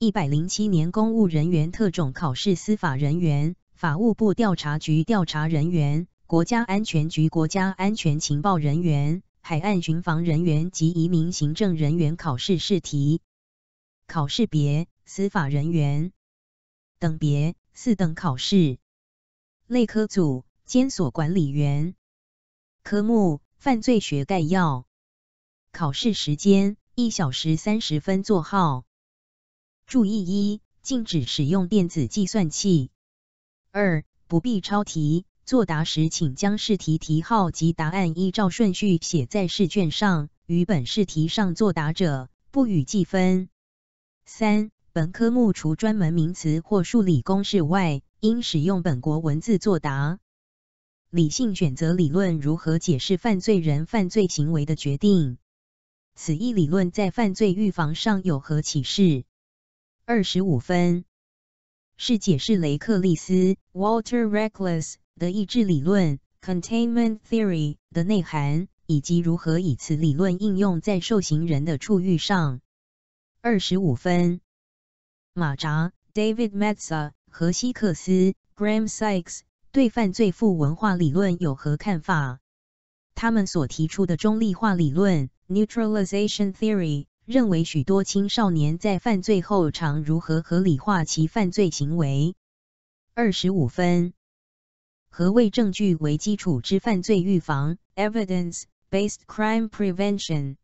一百零七年公务人员特种考试司法人员、法务部调查局调查人员、国家安全局国家安全情报人员、海岸巡防人员及移民行政人员考试试题。考试别司法人员，等别四等考试，类科组监所管理员，科目犯罪学概要，考试时间一小时三十分，座号。注意一，禁止使用电子计算器。二，不必抄题，作答时请将试题题号及答案依照顺序写在试卷上，与本试题上作答者不予计分。三，本科目除专门名词或数理公式外，应使用本国文字作答。理性选择理论如何解释犯罪人犯罪行为的决定？此一理论在犯罪预防上有何启示？二十五分是解释雷克利斯 （Walter Reckless） 的意志理论 （Containment Theory） 的内涵，以及如何以此理论应用在受刑人的处遇上。二十五分，马扎 （David m e t z a 和希克斯 （Graham Sykes） 对犯罪复文化理论有何看法？他们所提出的中立化理论 （Neutralization Theory）。认为许多青少年在犯罪后常如何合理化其犯罪行为？二十五分。何谓证据为基础之犯罪预防？Evidence-based crime prevention。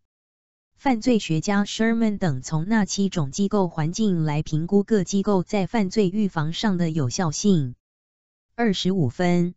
犯罪学家 Sherman 等从那七种机构环境来评估各机构在犯罪预防上的有效性。二十五分。